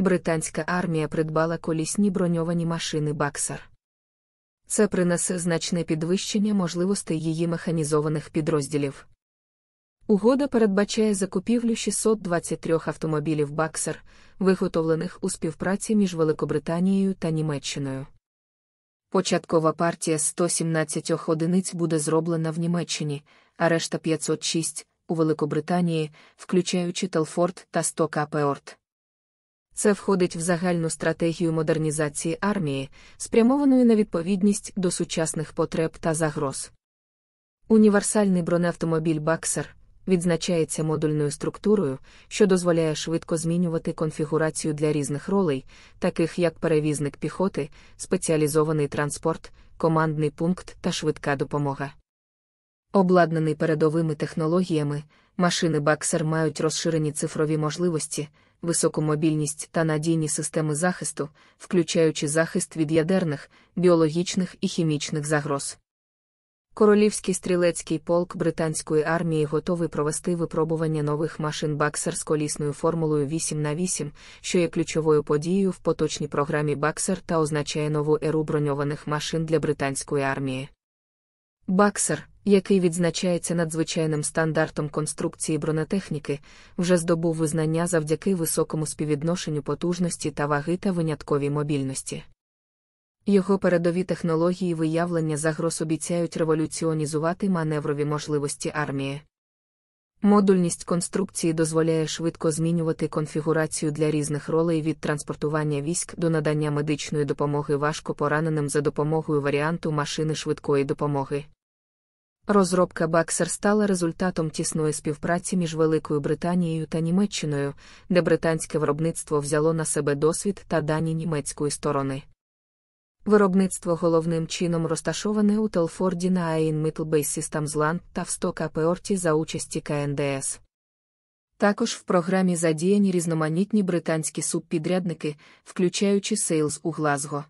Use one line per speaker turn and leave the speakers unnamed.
британська армія придбала колісні броньовані машини Баксар. Це принесе значне підвищення можливостей її механізованих підрозділів. Угода передбачає закупівлю 623 автомобілів Баксер, виготовлених у співпраці між Великобританією та Німеччиною. Початкова партія 117 одиниць буде зроблена в Німеччині, а решта 506 у Великобританії, включаючи Телфорд та 100 Капеорт. Це входить в загальну стратегію модернізації армії, спрямованої на відповідність до сучасних потреб та загроз. Універсальний бронеавтомобіль Баксер відзначається модульною структурою, що дозволяє швидко змінювати конфігурацію для різних ролей, таких як перевізник піхоти, спеціалізований транспорт, командний пункт та швидка допомога. Обладнаний передовими технологіями, машини Баксер мають розширені цифрові можливості. Високомобільність та надійні системи захисту, включаючи захист від ядерних, біологічних і хімічних загроз. Королівський стрілецький полк британської армії готовий провести випробування нових машин баксер з колісною формулою 8 на 8 що є ключовою подією в поточній програмі баксер та означає нову еру броньованих машин для британської армії. Баксер який відзначається надзвичайним стандартом конструкції бронетехніки, вже здобув визнання завдяки високому співвідношенню потужності та ваги та винятковій мобільності. Його передові технології виявлення загроз обіцяють революціонізувати маневрові можливості армії. Модульність конструкції дозволяє швидко змінювати конфігурацію для різних ролей від транспортування військ до надання медичної допомоги важко пораненим за допомогою варіанту машини швидкої допомоги. Розробка Баксер стала результатом тісної співпраці між Великою Британією та Німеччиною, де британське виробництво взяло на себе досвід та дані німецької сторони. Виробництво головним чином розташоване у Телфорді на Ain Systems Land та в Стокапеорті за участі КНДС. Також в програмі задіяні різноманітні британські субпідрядники, включаючи Сейлз у Глазго.